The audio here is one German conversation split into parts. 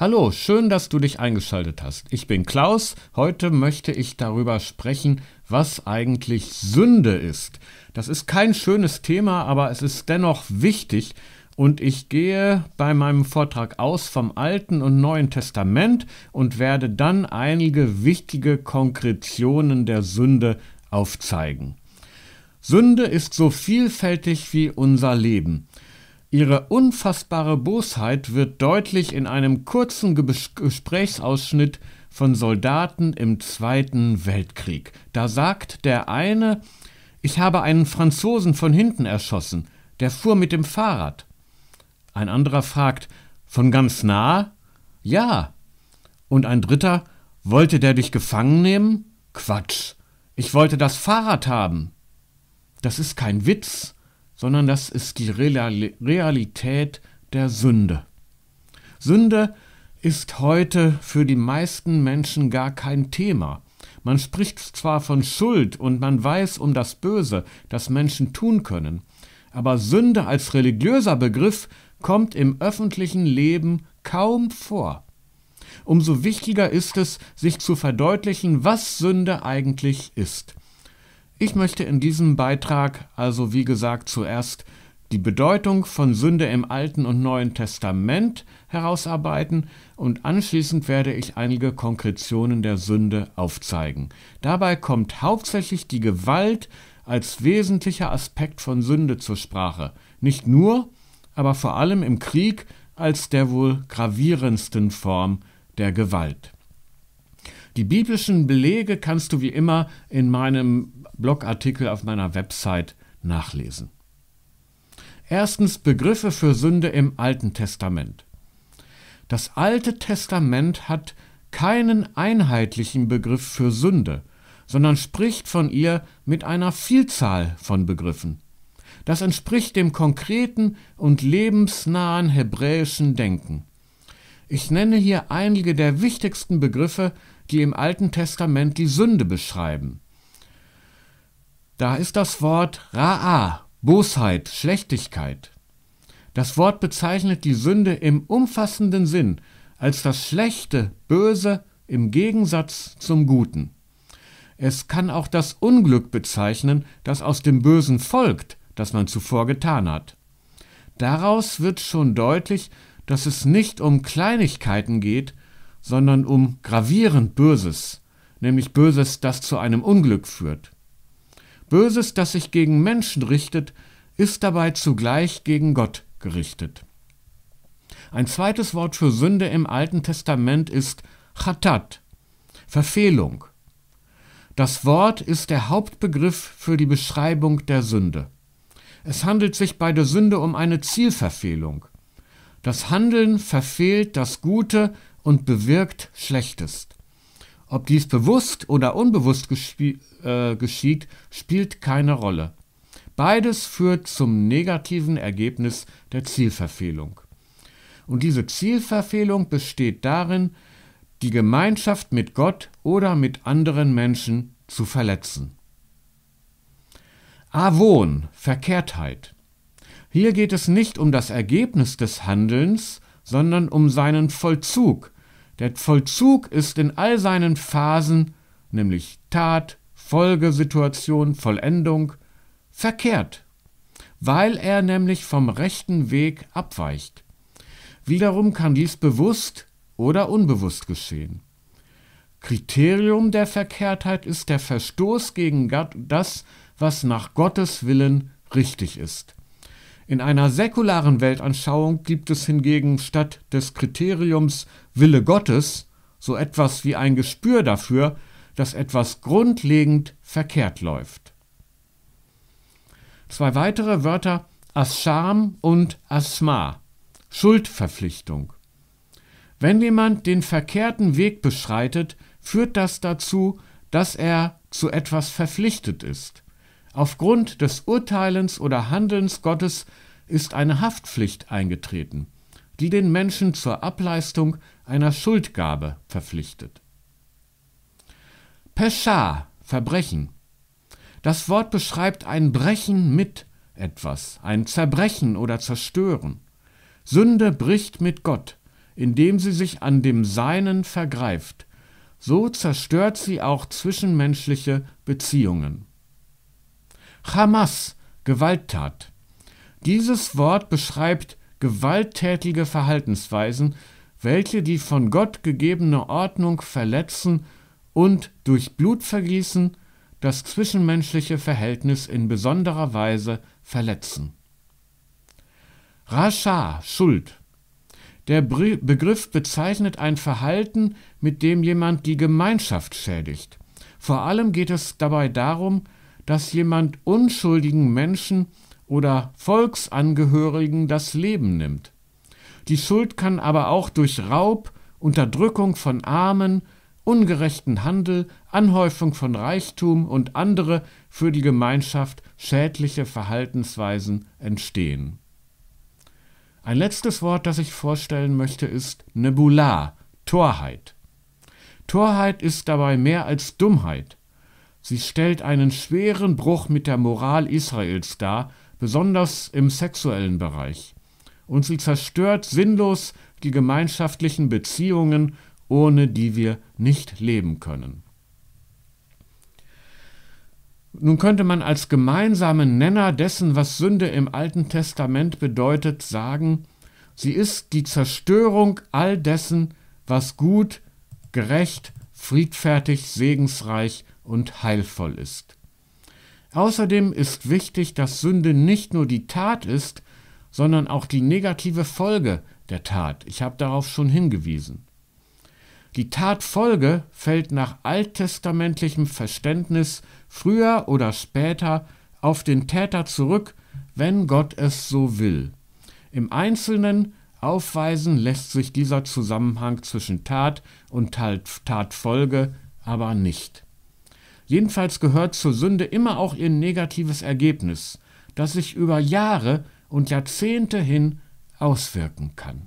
Hallo, schön, dass du dich eingeschaltet hast. Ich bin Klaus. Heute möchte ich darüber sprechen, was eigentlich Sünde ist. Das ist kein schönes Thema, aber es ist dennoch wichtig. Und ich gehe bei meinem Vortrag aus vom Alten und Neuen Testament und werde dann einige wichtige Konkretionen der Sünde aufzeigen. Sünde ist so vielfältig wie unser Leben. Ihre unfassbare Bosheit wird deutlich in einem kurzen Gesprächsausschnitt von Soldaten im Zweiten Weltkrieg. Da sagt der eine, ich habe einen Franzosen von hinten erschossen, der fuhr mit dem Fahrrad. Ein anderer fragt, von ganz nah? Ja. Und ein dritter, wollte der dich gefangen nehmen? Quatsch. Ich wollte das Fahrrad haben. Das ist kein Witz sondern das ist die Realität der Sünde. Sünde ist heute für die meisten Menschen gar kein Thema. Man spricht zwar von Schuld und man weiß um das Böse, das Menschen tun können, aber Sünde als religiöser Begriff kommt im öffentlichen Leben kaum vor. Umso wichtiger ist es, sich zu verdeutlichen, was Sünde eigentlich ist. Ich möchte in diesem Beitrag also wie gesagt zuerst die Bedeutung von Sünde im Alten und Neuen Testament herausarbeiten und anschließend werde ich einige Konkretionen der Sünde aufzeigen. Dabei kommt hauptsächlich die Gewalt als wesentlicher Aspekt von Sünde zur Sprache, nicht nur, aber vor allem im Krieg als der wohl gravierendsten Form der Gewalt. Die biblischen Belege kannst du wie immer in meinem Blogartikel auf meiner Website nachlesen. Erstens Begriffe für Sünde im Alten Testament. Das Alte Testament hat keinen einheitlichen Begriff für Sünde, sondern spricht von ihr mit einer Vielzahl von Begriffen. Das entspricht dem konkreten und lebensnahen hebräischen Denken. Ich nenne hier einige der wichtigsten Begriffe, die im Alten Testament die Sünde beschreiben. Da ist das Wort Ra'a, Bosheit, Schlechtigkeit. Das Wort bezeichnet die Sünde im umfassenden Sinn als das Schlechte, Böse im Gegensatz zum Guten. Es kann auch das Unglück bezeichnen, das aus dem Bösen folgt, das man zuvor getan hat. Daraus wird schon deutlich, dass es nicht um Kleinigkeiten geht, sondern um gravierend Böses, nämlich Böses, das zu einem Unglück führt. Böses, das sich gegen Menschen richtet, ist dabei zugleich gegen Gott gerichtet. Ein zweites Wort für Sünde im Alten Testament ist Chatat, Verfehlung. Das Wort ist der Hauptbegriff für die Beschreibung der Sünde. Es handelt sich bei der Sünde um eine Zielverfehlung. Das Handeln verfehlt das Gute und bewirkt Schlechtes. Ob dies bewusst oder unbewusst äh, geschieht, spielt keine Rolle. Beides führt zum negativen Ergebnis der Zielverfehlung. Und diese Zielverfehlung besteht darin, die Gemeinschaft mit Gott oder mit anderen Menschen zu verletzen. Avon, Verkehrtheit. Hier geht es nicht um das Ergebnis des Handelns, sondern um seinen Vollzug, der Vollzug ist in all seinen Phasen, nämlich Tat, Folgesituation, Vollendung, verkehrt, weil er nämlich vom rechten Weg abweicht. Wiederum kann dies bewusst oder unbewusst geschehen. Kriterium der Verkehrtheit ist der Verstoß gegen das, was nach Gottes Willen richtig ist. In einer säkularen Weltanschauung gibt es hingegen statt des Kriteriums Wille Gottes so etwas wie ein Gespür dafür, dass etwas grundlegend verkehrt läuft. Zwei weitere Wörter Ascham und Asma Schuldverpflichtung. Wenn jemand den verkehrten Weg beschreitet, führt das dazu, dass er zu etwas verpflichtet ist. Aufgrund des Urteilens oder Handelns Gottes ist eine Haftpflicht eingetreten, die den Menschen zur Ableistung einer Schuldgabe verpflichtet. Pescha, Verbrechen. Das Wort beschreibt ein Brechen mit etwas, ein Zerbrechen oder Zerstören. Sünde bricht mit Gott, indem sie sich an dem Seinen vergreift. So zerstört sie auch zwischenmenschliche Beziehungen. Hamas Gewalttat. Dieses Wort beschreibt gewalttätige Verhaltensweisen, welche die von Gott gegebene Ordnung verletzen und durch Blutvergießen das zwischenmenschliche Verhältnis in besonderer Weise verletzen. Rascha Schuld. Der Begriff bezeichnet ein Verhalten, mit dem jemand die Gemeinschaft schädigt. Vor allem geht es dabei darum, dass jemand unschuldigen Menschen oder Volksangehörigen das Leben nimmt. Die Schuld kann aber auch durch Raub, Unterdrückung von Armen, ungerechten Handel, Anhäufung von Reichtum und andere für die Gemeinschaft schädliche Verhaltensweisen entstehen. Ein letztes Wort, das ich vorstellen möchte, ist Nebula, Torheit. Torheit ist dabei mehr als Dummheit. Sie stellt einen schweren Bruch mit der Moral Israels dar, besonders im sexuellen Bereich. Und sie zerstört sinnlos die gemeinschaftlichen Beziehungen, ohne die wir nicht leben können. Nun könnte man als gemeinsamen Nenner dessen, was Sünde im Alten Testament bedeutet, sagen, sie ist die Zerstörung all dessen, was gut, gerecht, friedfertig, segensreich und heilvoll ist. Außerdem ist wichtig, dass Sünde nicht nur die Tat ist, sondern auch die negative Folge der Tat. Ich habe darauf schon hingewiesen. Die Tatfolge fällt nach alttestamentlichem Verständnis früher oder später auf den Täter zurück, wenn Gott es so will. Im Einzelnen aufweisen lässt sich dieser Zusammenhang zwischen Tat und Tatfolge aber nicht. Jedenfalls gehört zur Sünde immer auch ihr negatives Ergebnis, das sich über Jahre und Jahrzehnte hin auswirken kann.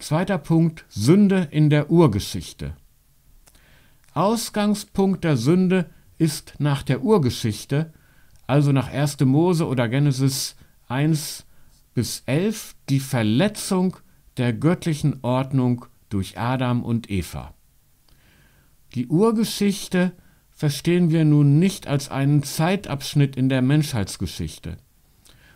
Zweiter Punkt Sünde in der Urgeschichte. Ausgangspunkt der Sünde ist nach der Urgeschichte, also nach 1. Mose oder Genesis 1 bis 11, die Verletzung der göttlichen Ordnung durch Adam und Eva. Die Urgeschichte verstehen wir nun nicht als einen Zeitabschnitt in der Menschheitsgeschichte,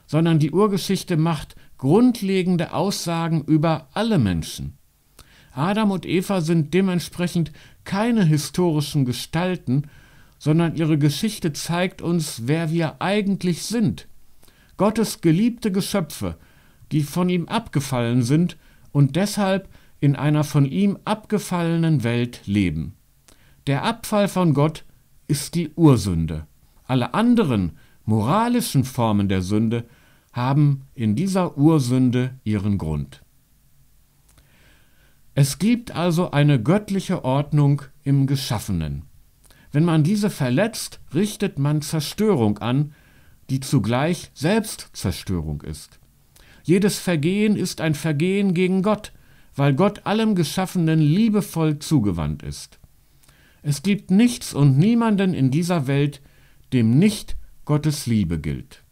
sondern die Urgeschichte macht grundlegende Aussagen über alle Menschen. Adam und Eva sind dementsprechend keine historischen Gestalten, sondern ihre Geschichte zeigt uns, wer wir eigentlich sind. Gottes geliebte Geschöpfe, die von ihm abgefallen sind und deshalb in einer von ihm abgefallenen Welt leben. Der Abfall von Gott ist die Ursünde. Alle anderen moralischen Formen der Sünde haben in dieser Ursünde ihren Grund. Es gibt also eine göttliche Ordnung im Geschaffenen. Wenn man diese verletzt, richtet man Zerstörung an, die zugleich Selbstzerstörung ist. Jedes Vergehen ist ein Vergehen gegen Gott, weil Gott allem Geschaffenen liebevoll zugewandt ist. Es gibt nichts und niemanden in dieser Welt, dem nicht Gottes Liebe gilt.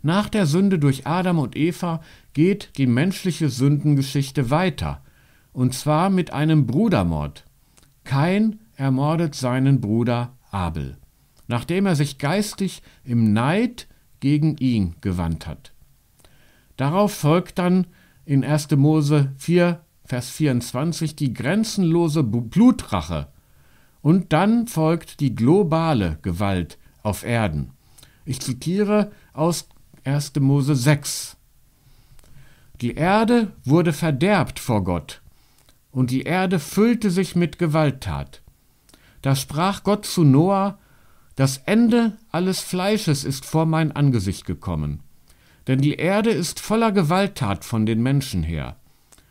Nach der Sünde durch Adam und Eva geht die menschliche Sündengeschichte weiter, und zwar mit einem Brudermord. Kain ermordet seinen Bruder Abel, nachdem er sich geistig im Neid gegen ihn gewandt hat. Darauf folgt dann in 1. Mose 4, Vers 24 die grenzenlose Blutrache und dann folgt die globale Gewalt auf Erden. Ich zitiere aus 1. Mose 6. Die Erde wurde verderbt vor Gott, und die Erde füllte sich mit Gewalttat. Da sprach Gott zu Noah, Das Ende alles Fleisches ist vor mein Angesicht gekommen, denn die Erde ist voller Gewalttat von den Menschen her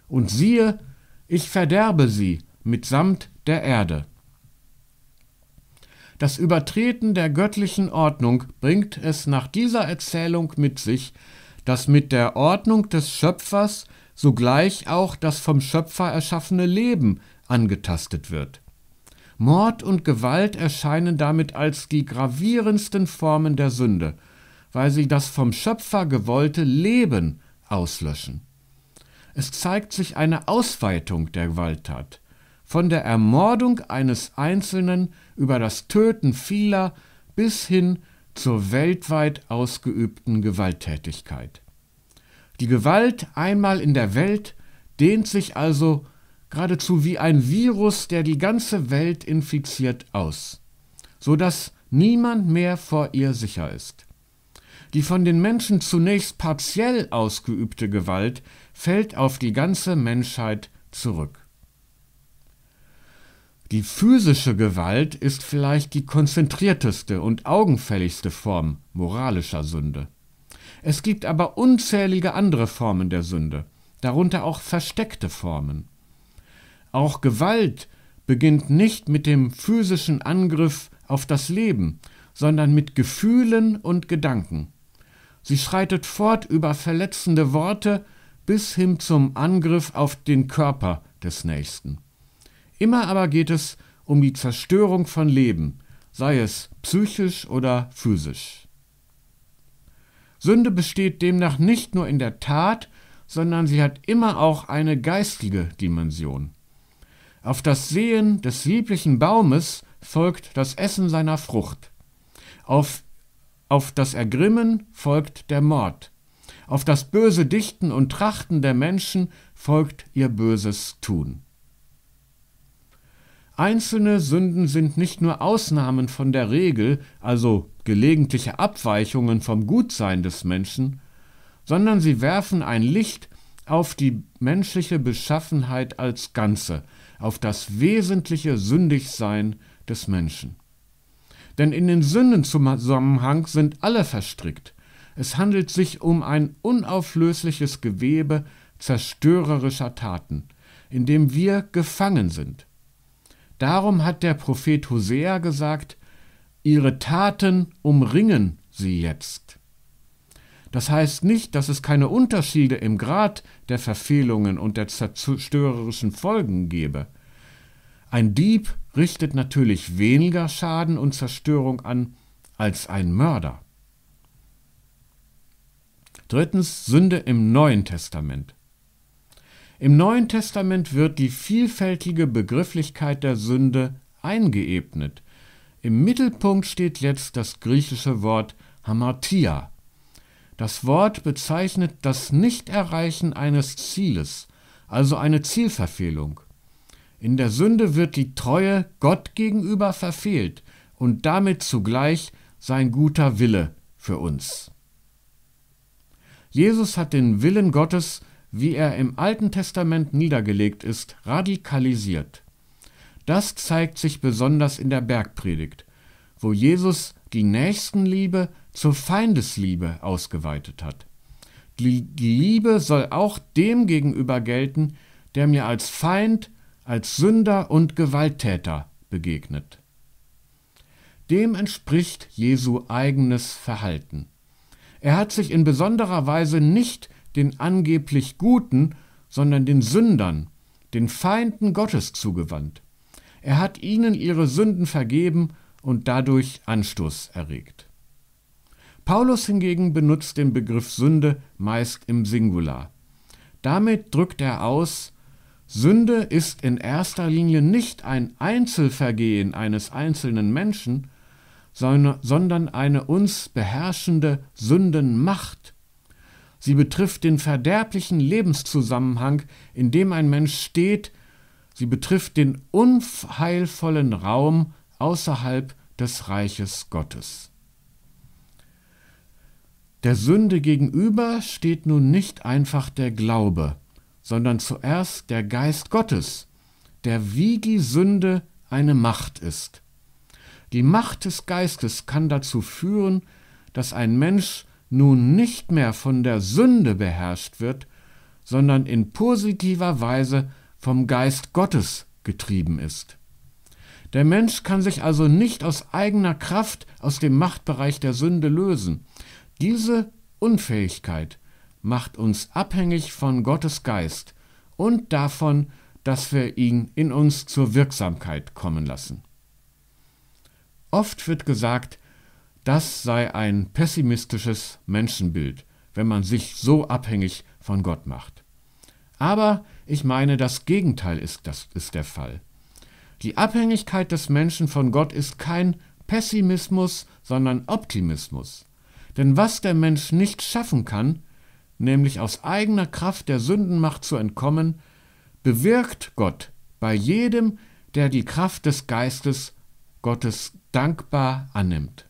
und siehe, ich verderbe sie mitsamt der Erde. Das Übertreten der göttlichen Ordnung bringt es nach dieser Erzählung mit sich, dass mit der Ordnung des Schöpfers sogleich auch das vom Schöpfer erschaffene Leben angetastet wird. Mord und Gewalt erscheinen damit als die gravierendsten Formen der Sünde, weil sie das vom Schöpfer gewollte Leben auslöschen. Es zeigt sich eine Ausweitung der Gewalttat, von der Ermordung eines Einzelnen über das Töten vieler bis hin zur weltweit ausgeübten Gewalttätigkeit. Die Gewalt einmal in der Welt dehnt sich also geradezu wie ein Virus, der die ganze Welt infiziert, aus, so dass niemand mehr vor ihr sicher ist. Die von den Menschen zunächst partiell ausgeübte Gewalt fällt auf die ganze Menschheit zurück. Die physische Gewalt ist vielleicht die konzentrierteste und augenfälligste Form moralischer Sünde. Es gibt aber unzählige andere Formen der Sünde, darunter auch versteckte Formen. Auch Gewalt beginnt nicht mit dem physischen Angriff auf das Leben, sondern mit Gefühlen und Gedanken. Sie schreitet fort über verletzende Worte, bis hin zum Angriff auf den Körper des Nächsten. Immer aber geht es um die Zerstörung von Leben, sei es psychisch oder physisch. Sünde besteht demnach nicht nur in der Tat, sondern sie hat immer auch eine geistige Dimension. Auf das Sehen des lieblichen Baumes folgt das Essen seiner Frucht. Auf, auf das Ergrimmen folgt der Mord. Auf das böse Dichten und Trachten der Menschen folgt ihr böses Tun. Einzelne Sünden sind nicht nur Ausnahmen von der Regel, also gelegentliche Abweichungen vom Gutsein des Menschen, sondern sie werfen ein Licht auf die menschliche Beschaffenheit als Ganze, auf das wesentliche Sündigsein des Menschen. Denn in den Sündenzusammenhang sind alle verstrickt, es handelt sich um ein unauflösliches Gewebe zerstörerischer Taten, in dem wir gefangen sind. Darum hat der Prophet Hosea gesagt, ihre Taten umringen sie jetzt. Das heißt nicht, dass es keine Unterschiede im Grad der Verfehlungen und der zerstörerischen Folgen gebe. Ein Dieb richtet natürlich weniger Schaden und Zerstörung an als ein Mörder. Drittens Sünde im Neuen Testament. Im Neuen Testament wird die vielfältige Begrifflichkeit der Sünde eingeebnet. Im Mittelpunkt steht jetzt das griechische Wort Hamartia. Das Wort bezeichnet das Nichterreichen eines Zieles, also eine Zielverfehlung. In der Sünde wird die Treue Gott gegenüber verfehlt und damit zugleich sein guter Wille für uns. Jesus hat den Willen Gottes, wie er im Alten Testament niedergelegt ist, radikalisiert. Das zeigt sich besonders in der Bergpredigt, wo Jesus die Nächstenliebe zur Feindesliebe ausgeweitet hat. Die Liebe soll auch dem gegenüber gelten, der mir als Feind, als Sünder und Gewalttäter begegnet. Dem entspricht Jesu eigenes Verhalten. Er hat sich in besonderer Weise nicht den angeblich Guten, sondern den Sündern, den Feinden Gottes zugewandt. Er hat ihnen ihre Sünden vergeben und dadurch Anstoß erregt. Paulus hingegen benutzt den Begriff Sünde meist im Singular. Damit drückt er aus, Sünde ist in erster Linie nicht ein Einzelvergehen eines einzelnen Menschen, sondern eine uns beherrschende Sündenmacht. Sie betrifft den verderblichen Lebenszusammenhang, in dem ein Mensch steht, sie betrifft den unheilvollen Raum außerhalb des Reiches Gottes. Der Sünde gegenüber steht nun nicht einfach der Glaube, sondern zuerst der Geist Gottes, der wie die Sünde eine Macht ist. Die Macht des Geistes kann dazu führen, dass ein Mensch nun nicht mehr von der Sünde beherrscht wird, sondern in positiver Weise vom Geist Gottes getrieben ist. Der Mensch kann sich also nicht aus eigener Kraft aus dem Machtbereich der Sünde lösen. Diese Unfähigkeit macht uns abhängig von Gottes Geist und davon, dass wir ihn in uns zur Wirksamkeit kommen lassen. Oft wird gesagt, das sei ein pessimistisches Menschenbild, wenn man sich so abhängig von Gott macht. Aber ich meine, das Gegenteil ist, das ist der Fall. Die Abhängigkeit des Menschen von Gott ist kein Pessimismus, sondern Optimismus. Denn was der Mensch nicht schaffen kann, nämlich aus eigener Kraft der Sündenmacht zu entkommen, bewirkt Gott bei jedem, der die Kraft des Geistes Gottes dankbar annimmt.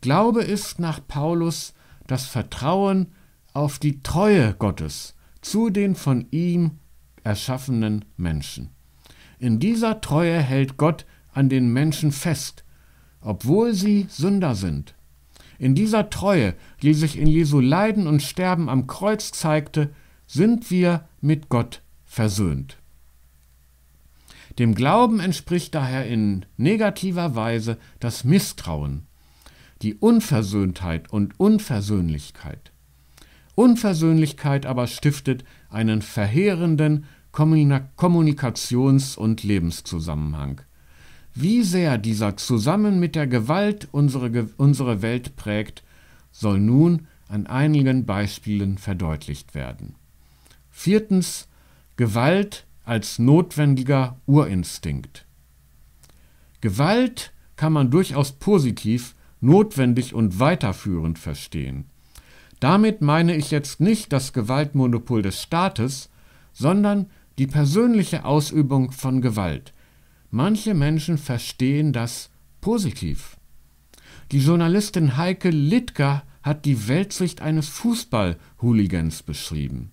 Glaube ist nach Paulus das Vertrauen auf die Treue Gottes zu den von ihm erschaffenen Menschen. In dieser Treue hält Gott an den Menschen fest, obwohl sie Sünder sind. In dieser Treue, die sich in Jesu Leiden und Sterben am Kreuz zeigte, sind wir mit Gott versöhnt. Dem Glauben entspricht daher in negativer Weise das Misstrauen, die Unversöhntheit und Unversöhnlichkeit. Unversöhnlichkeit aber stiftet einen verheerenden Kommunikations- und Lebenszusammenhang. Wie sehr dieser zusammen mit der Gewalt unsere, unsere Welt prägt, soll nun an einigen Beispielen verdeutlicht werden. Viertens, Gewalt als notwendiger Urinstinkt. Gewalt kann man durchaus positiv, notwendig und weiterführend verstehen. Damit meine ich jetzt nicht das Gewaltmonopol des Staates, sondern die persönliche Ausübung von Gewalt. Manche Menschen verstehen das positiv. Die Journalistin Heike Littger hat die Weltsicht eines Fußball-Hooligans beschrieben.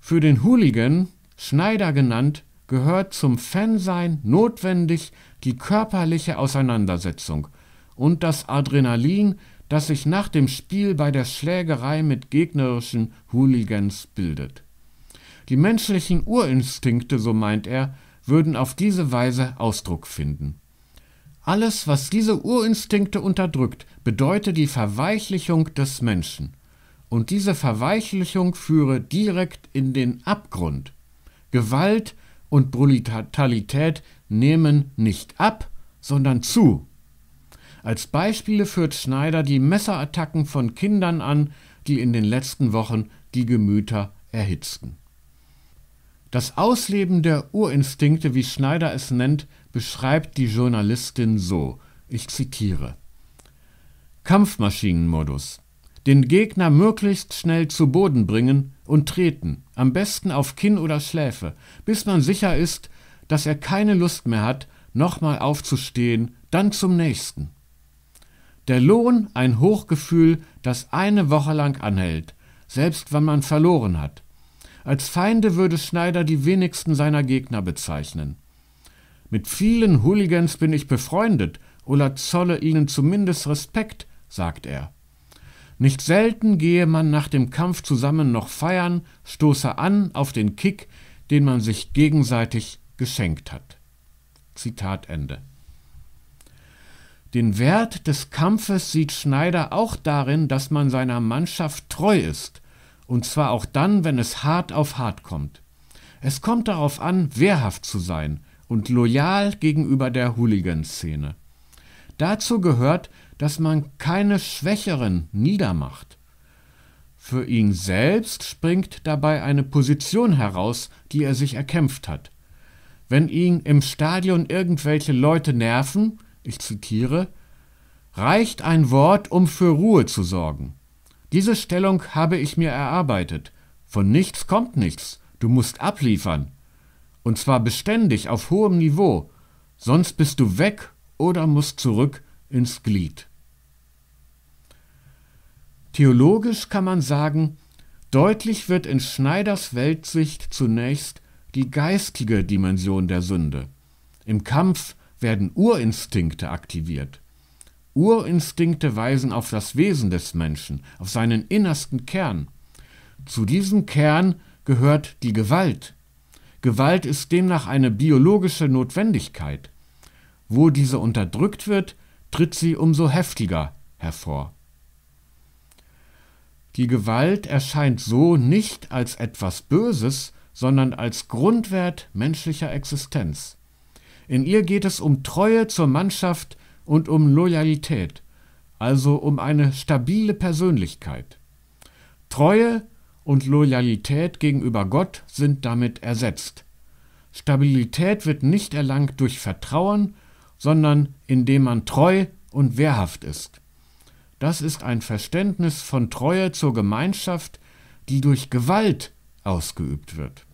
Für den Hooligan Schneider genannt, gehört zum Fansein notwendig die körperliche Auseinandersetzung und das Adrenalin, das sich nach dem Spiel bei der Schlägerei mit gegnerischen Hooligans bildet. Die menschlichen Urinstinkte, so meint er, würden auf diese Weise Ausdruck finden. Alles, was diese Urinstinkte unterdrückt, bedeutet die Verweichlichung des Menschen. Und diese Verweichlichung führe direkt in den Abgrund. Gewalt und Brutalität nehmen nicht ab, sondern zu. Als Beispiele führt Schneider die Messerattacken von Kindern an, die in den letzten Wochen die Gemüter erhitzten. Das Ausleben der Urinstinkte, wie Schneider es nennt, beschreibt die Journalistin so. Ich zitiere. Kampfmaschinenmodus den Gegner möglichst schnell zu Boden bringen und treten, am besten auf Kinn oder Schläfe, bis man sicher ist, dass er keine Lust mehr hat, nochmal aufzustehen, dann zum nächsten. Der Lohn ein Hochgefühl, das eine Woche lang anhält, selbst wenn man verloren hat. Als Feinde würde Schneider die wenigsten seiner Gegner bezeichnen. Mit vielen Hooligans bin ich befreundet oder zolle ihnen zumindest Respekt, sagt er. Nicht selten gehe man nach dem Kampf zusammen noch feiern, stoße an auf den Kick, den man sich gegenseitig geschenkt hat. Zitat Ende. Den Wert des Kampfes sieht Schneider auch darin, dass man seiner Mannschaft treu ist, und zwar auch dann, wenn es hart auf hart kommt. Es kommt darauf an, wehrhaft zu sein und loyal gegenüber der Hooligan-Szene. Dazu gehört, dass man keine Schwächeren niedermacht. Für ihn selbst springt dabei eine Position heraus, die er sich erkämpft hat. Wenn ihn im Stadion irgendwelche Leute nerven, ich zitiere, reicht ein Wort, um für Ruhe zu sorgen. Diese Stellung habe ich mir erarbeitet. Von nichts kommt nichts, du musst abliefern. Und zwar beständig auf hohem Niveau, sonst bist du weg oder musst zurück ins Glied. Theologisch kann man sagen, deutlich wird in Schneiders Weltsicht zunächst die geistige Dimension der Sünde. Im Kampf werden Urinstinkte aktiviert. Urinstinkte weisen auf das Wesen des Menschen, auf seinen innersten Kern. Zu diesem Kern gehört die Gewalt. Gewalt ist demnach eine biologische Notwendigkeit. Wo diese unterdrückt wird, tritt sie umso heftiger hervor. Die Gewalt erscheint so nicht als etwas Böses, sondern als Grundwert menschlicher Existenz. In ihr geht es um Treue zur Mannschaft und um Loyalität, also um eine stabile Persönlichkeit. Treue und Loyalität gegenüber Gott sind damit ersetzt. Stabilität wird nicht erlangt durch Vertrauen, sondern indem man treu und wehrhaft ist das ist ein Verständnis von Treue zur Gemeinschaft, die durch Gewalt ausgeübt wird.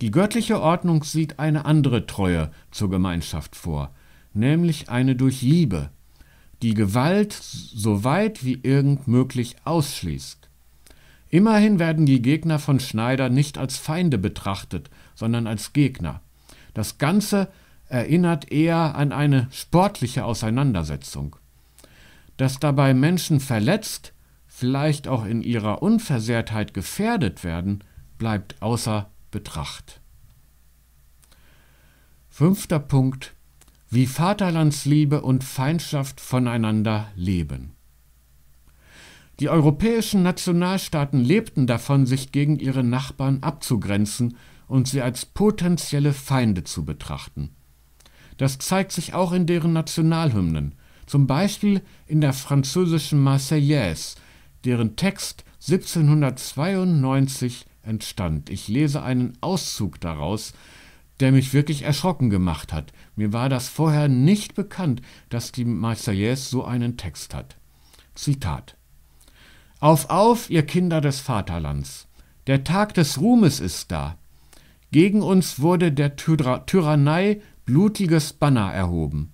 Die göttliche Ordnung sieht eine andere Treue zur Gemeinschaft vor, nämlich eine durch Liebe, die Gewalt so weit wie irgend möglich ausschließt. Immerhin werden die Gegner von Schneider nicht als Feinde betrachtet, sondern als Gegner. Das Ganze erinnert eher an eine sportliche Auseinandersetzung dass dabei Menschen verletzt, vielleicht auch in ihrer Unversehrtheit gefährdet werden, bleibt außer Betracht. Fünfter Punkt. Wie Vaterlandsliebe und Feindschaft voneinander leben. Die europäischen Nationalstaaten lebten davon, sich gegen ihre Nachbarn abzugrenzen und sie als potenzielle Feinde zu betrachten. Das zeigt sich auch in deren Nationalhymnen, zum Beispiel in der französischen Marseillaise, deren Text 1792 entstand. Ich lese einen Auszug daraus, der mich wirklich erschrocken gemacht hat. Mir war das vorher nicht bekannt, dass die Marseillaise so einen Text hat. Zitat: Auf, auf, ihr Kinder des Vaterlands! Der Tag des Ruhmes ist da. Gegen uns wurde der Tyra Tyrannei blutiges Banner erhoben.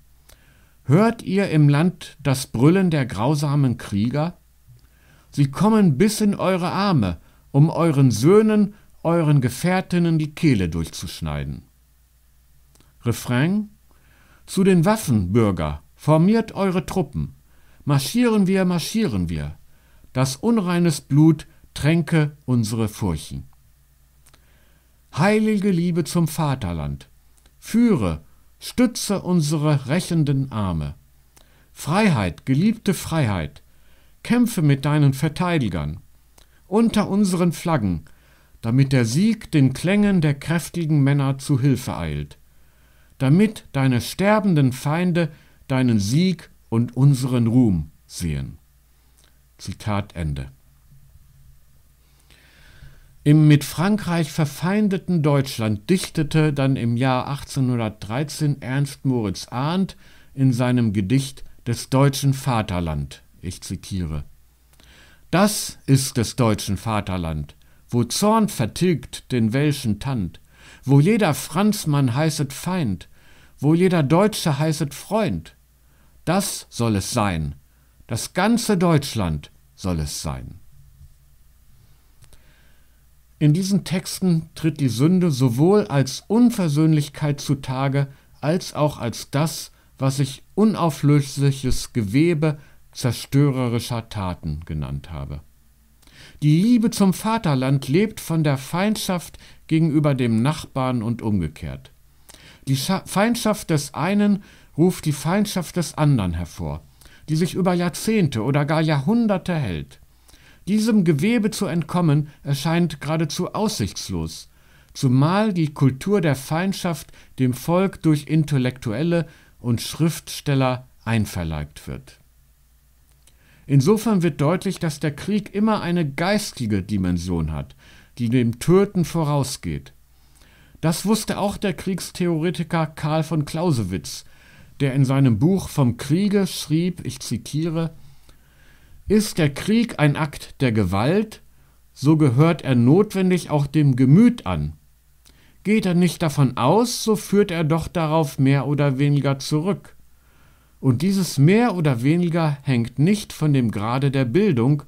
Hört ihr im Land das Brüllen der grausamen Krieger? Sie kommen bis in eure Arme, um euren Söhnen, euren Gefährtinnen die Kehle durchzuschneiden. Refrain Zu den Waffen, Bürger, formiert eure Truppen. Marschieren wir, marschieren wir. Das unreines Blut tränke unsere Furchen. Heilige Liebe zum Vaterland, führe, stütze unsere rächenden Arme. Freiheit, geliebte Freiheit, kämpfe mit deinen Verteidigern unter unseren Flaggen, damit der Sieg den Klängen der kräftigen Männer zu Hilfe eilt, damit deine sterbenden Feinde deinen Sieg und unseren Ruhm sehen. Zitat Ende. Im mit Frankreich verfeindeten Deutschland dichtete dann im Jahr 1813 Ernst Moritz Arndt in seinem Gedicht des deutschen Vaterland, ich zitiere, Das ist des deutschen Vaterland, wo Zorn vertilgt den welschen Tand, wo jeder Franzmann heißet Feind, wo jeder Deutsche heißet Freund. Das soll es sein, das ganze Deutschland soll es sein. In diesen Texten tritt die Sünde sowohl als Unversöhnlichkeit zutage, als auch als das, was ich unauflösliches Gewebe zerstörerischer Taten genannt habe. Die Liebe zum Vaterland lebt von der Feindschaft gegenüber dem Nachbarn und umgekehrt. Die Feindschaft des einen ruft die Feindschaft des anderen hervor, die sich über Jahrzehnte oder gar Jahrhunderte hält. Diesem Gewebe zu entkommen, erscheint geradezu aussichtslos, zumal die Kultur der Feindschaft dem Volk durch Intellektuelle und Schriftsteller einverleibt wird. Insofern wird deutlich, dass der Krieg immer eine geistige Dimension hat, die dem Töten vorausgeht. Das wusste auch der Kriegstheoretiker Karl von Clausewitz, der in seinem Buch Vom Kriege schrieb, ich zitiere, ist der Krieg ein Akt der Gewalt, so gehört er notwendig auch dem Gemüt an. Geht er nicht davon aus, so führt er doch darauf mehr oder weniger zurück. Und dieses mehr oder weniger hängt nicht von dem Grade der Bildung,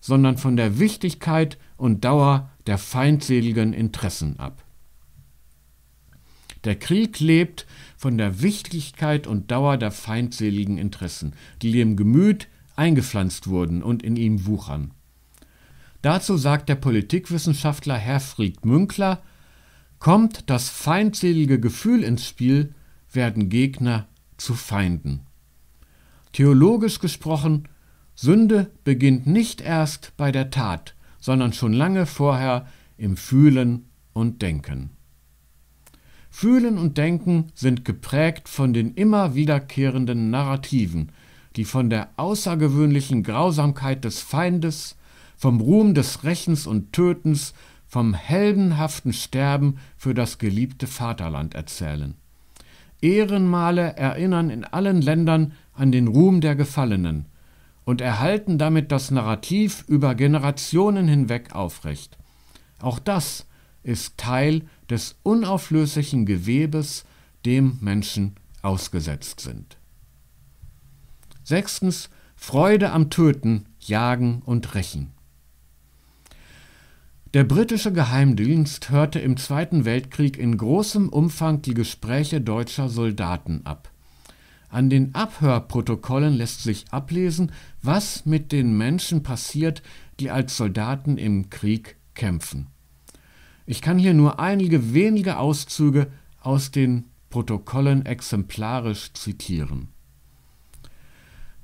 sondern von der Wichtigkeit und Dauer der feindseligen Interessen ab. Der Krieg lebt von der Wichtigkeit und Dauer der feindseligen Interessen, die dem Gemüt eingepflanzt wurden und in ihm wuchern. Dazu sagt der Politikwissenschaftler Herfried Münkler, kommt das feindselige Gefühl ins Spiel, werden Gegner zu Feinden. Theologisch gesprochen, Sünde beginnt nicht erst bei der Tat, sondern schon lange vorher im Fühlen und Denken. Fühlen und Denken sind geprägt von den immer wiederkehrenden Narrativen, die von der außergewöhnlichen Grausamkeit des Feindes, vom Ruhm des Rächens und Tötens, vom heldenhaften Sterben für das geliebte Vaterland erzählen. Ehrenmale erinnern in allen Ländern an den Ruhm der Gefallenen und erhalten damit das Narrativ über Generationen hinweg aufrecht. Auch das ist Teil des unauflöslichen Gewebes, dem Menschen ausgesetzt sind. Sechstens Freude am Töten, Jagen und Rächen. Der britische Geheimdienst hörte im Zweiten Weltkrieg in großem Umfang die Gespräche deutscher Soldaten ab. An den Abhörprotokollen lässt sich ablesen, was mit den Menschen passiert, die als Soldaten im Krieg kämpfen. Ich kann hier nur einige wenige Auszüge aus den Protokollen exemplarisch zitieren.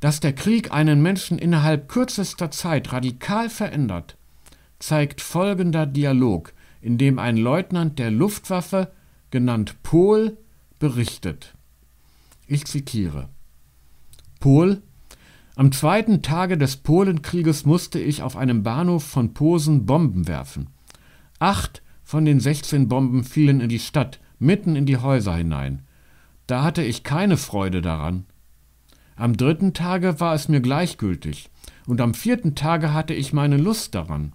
Dass der Krieg einen Menschen innerhalb kürzester Zeit radikal verändert, zeigt folgender Dialog, in dem ein Leutnant der Luftwaffe, genannt Pohl, berichtet. Ich zitiere. Pohl. Am zweiten Tage des Polenkrieges musste ich auf einem Bahnhof von Posen Bomben werfen. Acht von den 16 Bomben fielen in die Stadt, mitten in die Häuser hinein. Da hatte ich keine Freude daran. Am dritten Tage war es mir gleichgültig, und am vierten Tage hatte ich meine Lust daran.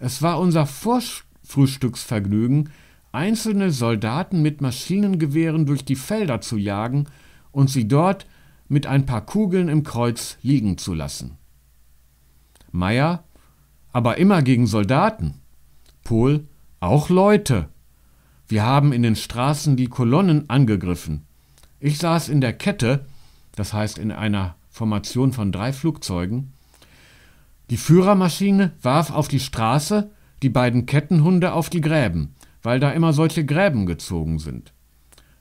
Es war unser Vorfrühstücksvergnügen, einzelne Soldaten mit Maschinengewehren durch die Felder zu jagen und sie dort mit ein paar Kugeln im Kreuz liegen zu lassen. Meyer, aber immer gegen Soldaten. Pohl, auch Leute. Wir haben in den Straßen die Kolonnen angegriffen. Ich saß in der Kette das heißt in einer Formation von drei Flugzeugen. Die Führermaschine warf auf die Straße die beiden Kettenhunde auf die Gräben, weil da immer solche Gräben gezogen sind.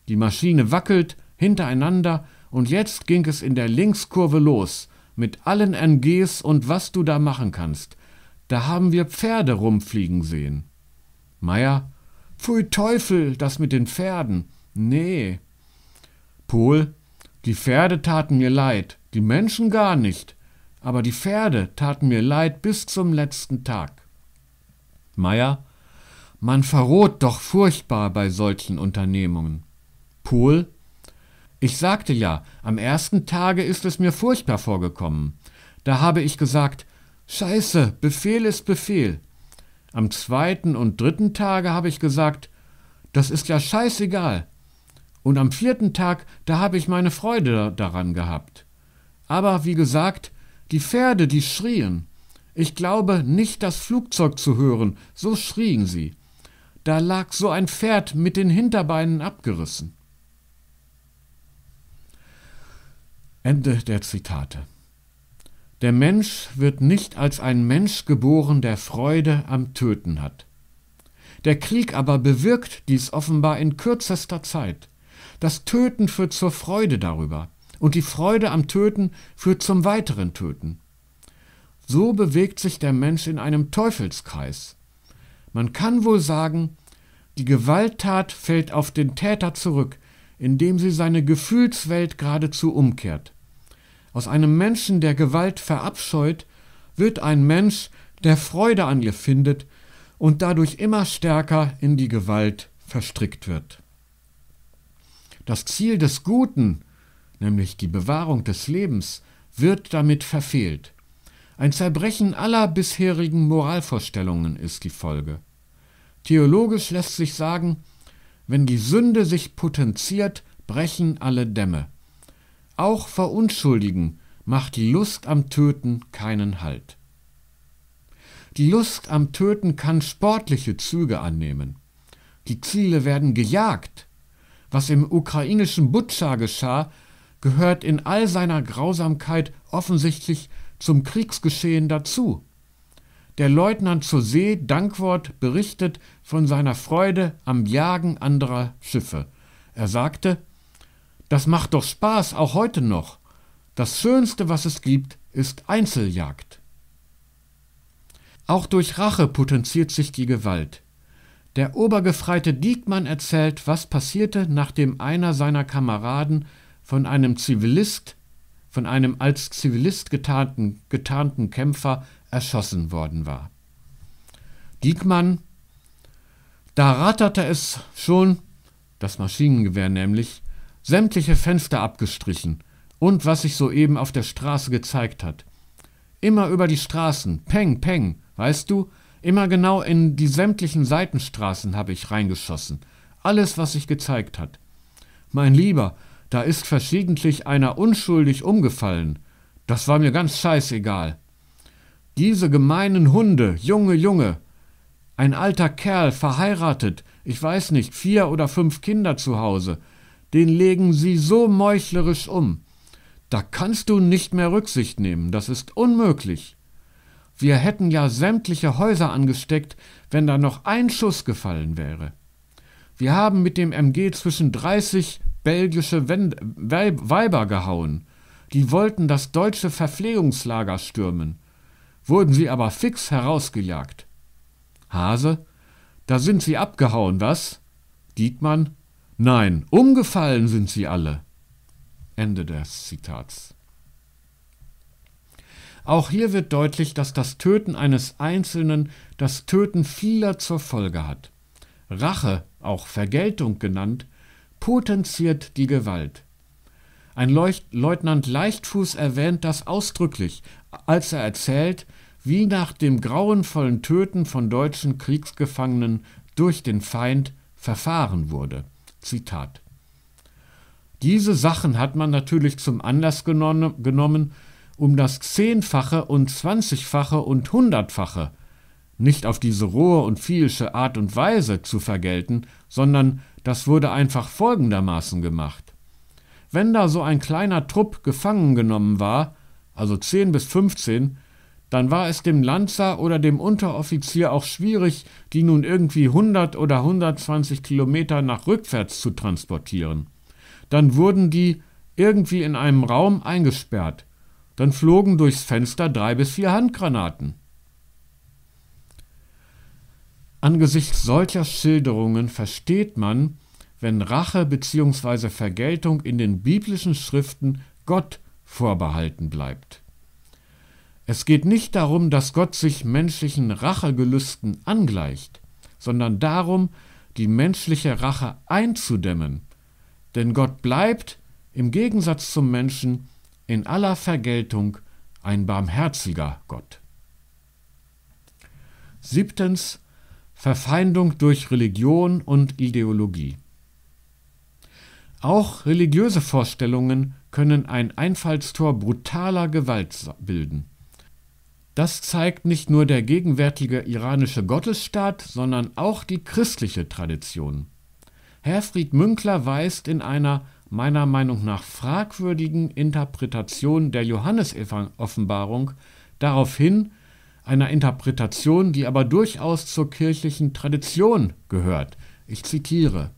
Die Maschine wackelt hintereinander und jetzt ging es in der Linkskurve los mit allen NGs und was du da machen kannst. Da haben wir Pferde rumfliegen sehen. Meier, pfui Teufel, das mit den Pferden. Nee. Pohl, die Pferde taten mir leid, die Menschen gar nicht, aber die Pferde taten mir leid bis zum letzten Tag. Meier, man verroht doch furchtbar bei solchen Unternehmungen. Pohl, ich sagte ja, am ersten Tage ist es mir furchtbar vorgekommen. Da habe ich gesagt, Scheiße, Befehl ist Befehl. Am zweiten und dritten Tage habe ich gesagt, das ist ja scheißegal, und am vierten Tag, da habe ich meine Freude daran gehabt. Aber wie gesagt, die Pferde, die schrien. Ich glaube nicht das Flugzeug zu hören, so schrien sie. Da lag so ein Pferd mit den Hinterbeinen abgerissen. Ende der Zitate. Der Mensch wird nicht als ein Mensch geboren, der Freude am Töten hat. Der Krieg aber bewirkt dies offenbar in kürzester Zeit. Das Töten führt zur Freude darüber. Und die Freude am Töten führt zum weiteren Töten. So bewegt sich der Mensch in einem Teufelskreis. Man kann wohl sagen, die Gewalttat fällt auf den Täter zurück, indem sie seine Gefühlswelt geradezu umkehrt. Aus einem Menschen, der Gewalt verabscheut, wird ein Mensch, der Freude an ihr findet und dadurch immer stärker in die Gewalt verstrickt wird. Das Ziel des Guten, nämlich die Bewahrung des Lebens, wird damit verfehlt. Ein Zerbrechen aller bisherigen Moralvorstellungen ist die Folge. Theologisch lässt sich sagen, wenn die Sünde sich potenziert, brechen alle Dämme. Auch vor Unschuldigen macht die Lust am Töten keinen Halt. Die Lust am Töten kann sportliche Züge annehmen. Die Ziele werden gejagt, was im ukrainischen Butscha geschah, gehört in all seiner Grausamkeit offensichtlich zum Kriegsgeschehen dazu. Der Leutnant zur See, Dankwort, berichtet von seiner Freude am Jagen anderer Schiffe. Er sagte, das macht doch Spaß, auch heute noch. Das Schönste, was es gibt, ist Einzeljagd. Auch durch Rache potenziert sich die Gewalt. Der Obergefreite Diekmann erzählt, was passierte, nachdem einer seiner Kameraden von einem Zivilist, von einem als Zivilist getarnten, getarnten Kämpfer erschossen worden war. Diekmann, da ratterte es schon, das Maschinengewehr nämlich, sämtliche Fenster abgestrichen und was sich soeben auf der Straße gezeigt hat. Immer über die Straßen, peng, peng, weißt du, Immer genau in die sämtlichen Seitenstraßen habe ich reingeschossen. Alles, was sich gezeigt hat. Mein Lieber, da ist verschiedentlich einer unschuldig umgefallen. Das war mir ganz scheißegal. Diese gemeinen Hunde, Junge, Junge. Ein alter Kerl, verheiratet, ich weiß nicht, vier oder fünf Kinder zu Hause. Den legen sie so meuchlerisch um. Da kannst du nicht mehr Rücksicht nehmen, das ist unmöglich. Wir hätten ja sämtliche Häuser angesteckt, wenn da noch ein Schuss gefallen wäre. Wir haben mit dem MG zwischen 30 belgische Weiber gehauen. Die wollten das deutsche Verpflegungslager stürmen, wurden sie aber fix herausgejagt. Hase, da sind sie abgehauen, was? Diekmann, nein, umgefallen sind sie alle. Ende des Zitats. Auch hier wird deutlich, dass das Töten eines Einzelnen das Töten vieler zur Folge hat. Rache, auch Vergeltung genannt, potenziert die Gewalt. Ein Leucht Leutnant Leichtfuß erwähnt das ausdrücklich, als er erzählt, wie nach dem grauenvollen Töten von deutschen Kriegsgefangenen durch den Feind verfahren wurde. Zitat. Diese Sachen hat man natürlich zum Anlass genommen, um das Zehnfache und Zwanzigfache und Hundertfache, nicht auf diese rohe und vielische Art und Weise zu vergelten, sondern das wurde einfach folgendermaßen gemacht. Wenn da so ein kleiner Trupp gefangen genommen war, also zehn bis fünfzehn, dann war es dem Lanzer oder dem Unteroffizier auch schwierig, die nun irgendwie 100 oder 120 Kilometer nach rückwärts zu transportieren. Dann wurden die irgendwie in einem Raum eingesperrt. Dann flogen durchs Fenster drei bis vier Handgranaten. Angesichts solcher Schilderungen versteht man, wenn Rache bzw. Vergeltung in den biblischen Schriften Gott vorbehalten bleibt. Es geht nicht darum, dass Gott sich menschlichen Rachegelüsten angleicht, sondern darum, die menschliche Rache einzudämmen. Denn Gott bleibt, im Gegensatz zum Menschen, in aller Vergeltung ein barmherziger Gott. Siebtens Verfeindung durch Religion und Ideologie. Auch religiöse Vorstellungen können ein Einfallstor brutaler Gewalt bilden. Das zeigt nicht nur der gegenwärtige iranische Gottesstaat, sondern auch die christliche Tradition. Herfried Münkler weist in einer meiner Meinung nach fragwürdigen Interpretation der Johannesoffenbarung darauf hin, einer Interpretation, die aber durchaus zur kirchlichen Tradition gehört. Ich zitiere.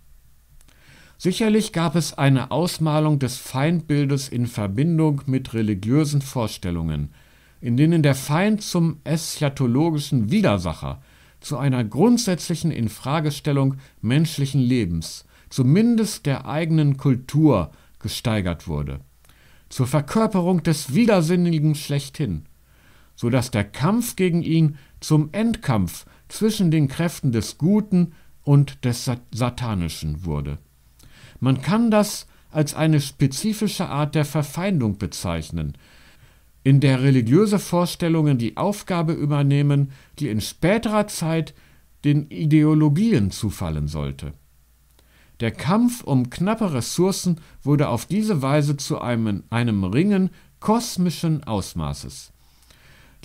Sicherlich gab es eine Ausmalung des Feindbildes in Verbindung mit religiösen Vorstellungen, in denen der Feind zum eschatologischen Widersacher, zu einer grundsätzlichen Infragestellung menschlichen Lebens, zumindest der eigenen Kultur, gesteigert wurde, zur Verkörperung des Widersinnigen schlechthin, so dass der Kampf gegen ihn zum Endkampf zwischen den Kräften des Guten und des Satanischen wurde. Man kann das als eine spezifische Art der Verfeindung bezeichnen, in der religiöse Vorstellungen die Aufgabe übernehmen, die in späterer Zeit den Ideologien zufallen sollte. Der Kampf um knappe Ressourcen wurde auf diese Weise zu einem, einem Ringen kosmischen Ausmaßes.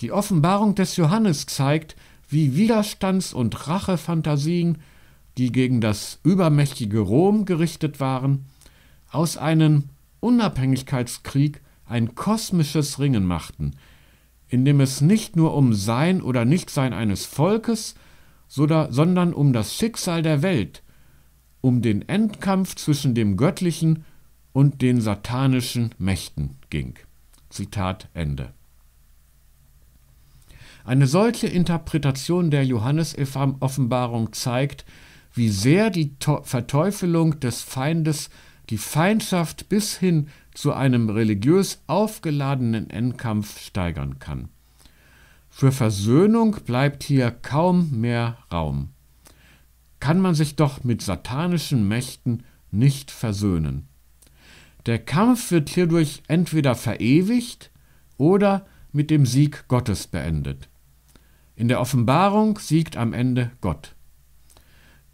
Die Offenbarung des Johannes zeigt, wie Widerstands- und Rachefantasien, die gegen das übermächtige Rom gerichtet waren, aus einem Unabhängigkeitskrieg ein kosmisches Ringen machten, in dem es nicht nur um Sein oder Nichtsein eines Volkes, sondern um das Schicksal der Welt, um den Endkampf zwischen dem Göttlichen und den satanischen Mächten ging. Zitat Ende. Eine solche Interpretation der Johannesoffenbarung zeigt, wie sehr die Verteufelung des Feindes die Feindschaft bis hin zu einem religiös aufgeladenen Endkampf steigern kann. Für Versöhnung bleibt hier kaum mehr Raum kann man sich doch mit satanischen Mächten nicht versöhnen. Der Kampf wird hierdurch entweder verewigt oder mit dem Sieg Gottes beendet. In der Offenbarung siegt am Ende Gott.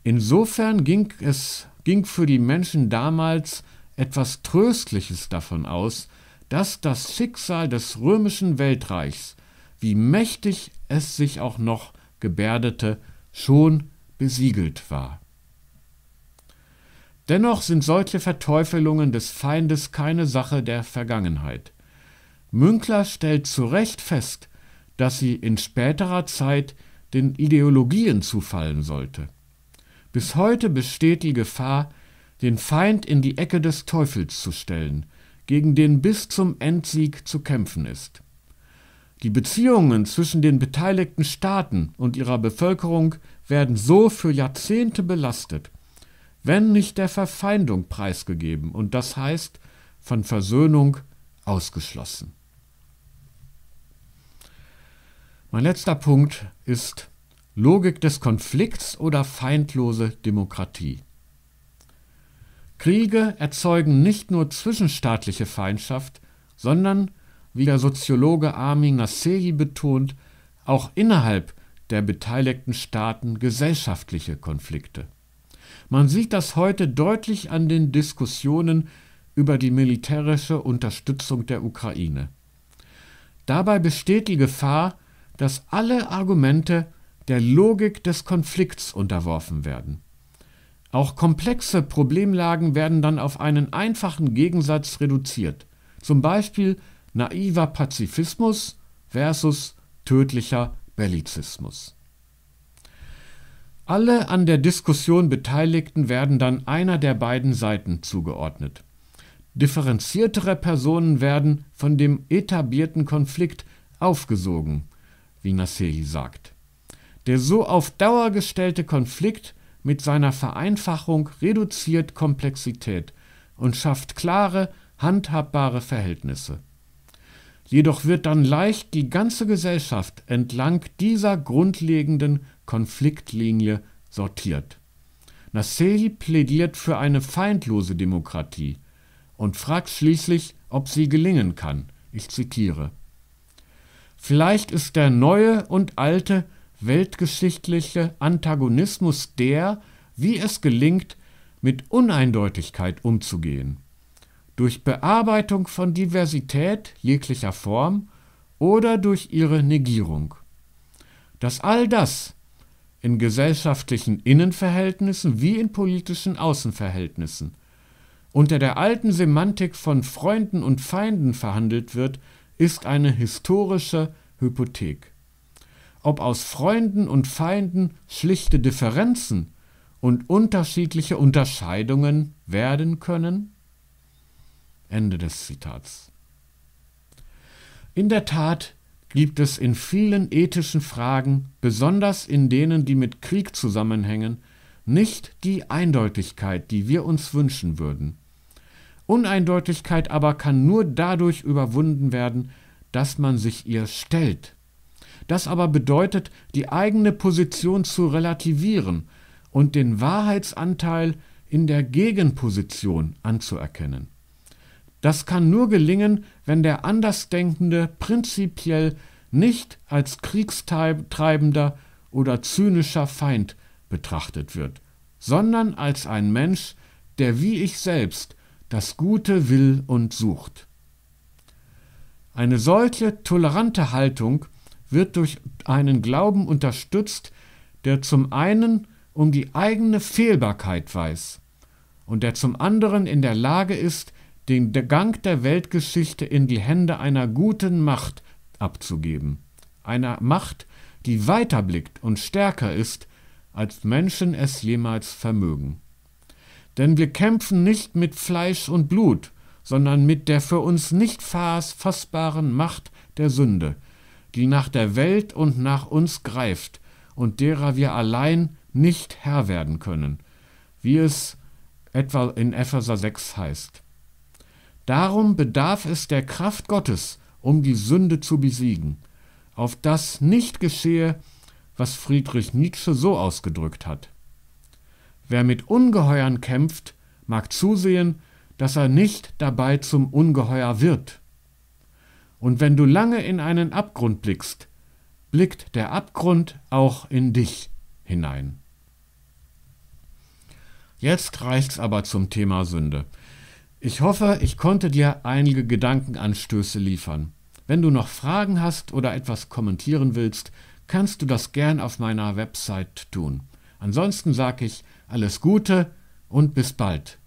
Insofern ging es ging für die Menschen damals etwas Tröstliches davon aus, dass das Schicksal des römischen Weltreichs, wie mächtig es sich auch noch gebärdete, schon besiegelt war. Dennoch sind solche Verteufelungen des Feindes keine Sache der Vergangenheit. Münkler stellt zu Recht fest, dass sie in späterer Zeit den Ideologien zufallen sollte. Bis heute besteht die Gefahr, den Feind in die Ecke des Teufels zu stellen, gegen den bis zum Endsieg zu kämpfen ist. Die Beziehungen zwischen den beteiligten Staaten und ihrer Bevölkerung werden so für Jahrzehnte belastet, wenn nicht der Verfeindung preisgegeben und das heißt von Versöhnung ausgeschlossen. Mein letzter Punkt ist Logik des Konflikts oder feindlose Demokratie. Kriege erzeugen nicht nur zwischenstaatliche Feindschaft, sondern wie der Soziologe Armin Nasseri betont, auch innerhalb der beteiligten Staaten gesellschaftliche Konflikte. Man sieht das heute deutlich an den Diskussionen über die militärische Unterstützung der Ukraine. Dabei besteht die Gefahr, dass alle Argumente der Logik des Konflikts unterworfen werden. Auch komplexe Problemlagen werden dann auf einen einfachen Gegensatz reduziert, zum Beispiel naiver Pazifismus versus tödlicher Bellizismus. Alle an der Diskussion Beteiligten werden dann einer der beiden Seiten zugeordnet. Differenziertere Personen werden von dem etablierten Konflikt aufgesogen, wie Nasehi sagt. Der so auf Dauer gestellte Konflikt mit seiner Vereinfachung reduziert Komplexität und schafft klare, handhabbare Verhältnisse. Jedoch wird dann leicht die ganze Gesellschaft entlang dieser grundlegenden Konfliktlinie sortiert. Nasseri plädiert für eine feindlose Demokratie und fragt schließlich, ob sie gelingen kann. Ich zitiere. Vielleicht ist der neue und alte weltgeschichtliche Antagonismus der, wie es gelingt, mit Uneindeutigkeit umzugehen durch Bearbeitung von Diversität jeglicher Form oder durch ihre Negierung. Dass all das in gesellschaftlichen Innenverhältnissen wie in politischen Außenverhältnissen unter der alten Semantik von Freunden und Feinden verhandelt wird, ist eine historische Hypothek. Ob aus Freunden und Feinden schlichte Differenzen und unterschiedliche Unterscheidungen werden können? Ende des Zitats. In der Tat gibt es in vielen ethischen Fragen, besonders in denen, die mit Krieg zusammenhängen, nicht die Eindeutigkeit, die wir uns wünschen würden. Uneindeutigkeit aber kann nur dadurch überwunden werden, dass man sich ihr stellt. Das aber bedeutet, die eigene Position zu relativieren und den Wahrheitsanteil in der Gegenposition anzuerkennen. Das kann nur gelingen, wenn der Andersdenkende prinzipiell nicht als kriegstreibender oder zynischer Feind betrachtet wird, sondern als ein Mensch, der wie ich selbst das Gute will und sucht. Eine solche tolerante Haltung wird durch einen Glauben unterstützt, der zum einen um die eigene Fehlbarkeit weiß und der zum anderen in der Lage ist, den Gang der Weltgeschichte in die Hände einer guten Macht abzugeben, einer Macht, die weiterblickt und stärker ist, als Menschen es jemals vermögen. Denn wir kämpfen nicht mit Fleisch und Blut, sondern mit der für uns nicht fassbaren Macht der Sünde, die nach der Welt und nach uns greift und derer wir allein nicht Herr werden können, wie es etwa in Epheser 6 heißt. Darum bedarf es der Kraft Gottes, um die Sünde zu besiegen, auf das nicht geschehe, was Friedrich Nietzsche so ausgedrückt hat. Wer mit Ungeheuern kämpft, mag zusehen, dass er nicht dabei zum Ungeheuer wird. Und wenn du lange in einen Abgrund blickst, blickt der Abgrund auch in dich hinein. Jetzt reicht's aber zum Thema Sünde. Ich hoffe, ich konnte dir einige Gedankenanstöße liefern. Wenn du noch Fragen hast oder etwas kommentieren willst, kannst du das gern auf meiner Website tun. Ansonsten sage ich alles Gute und bis bald.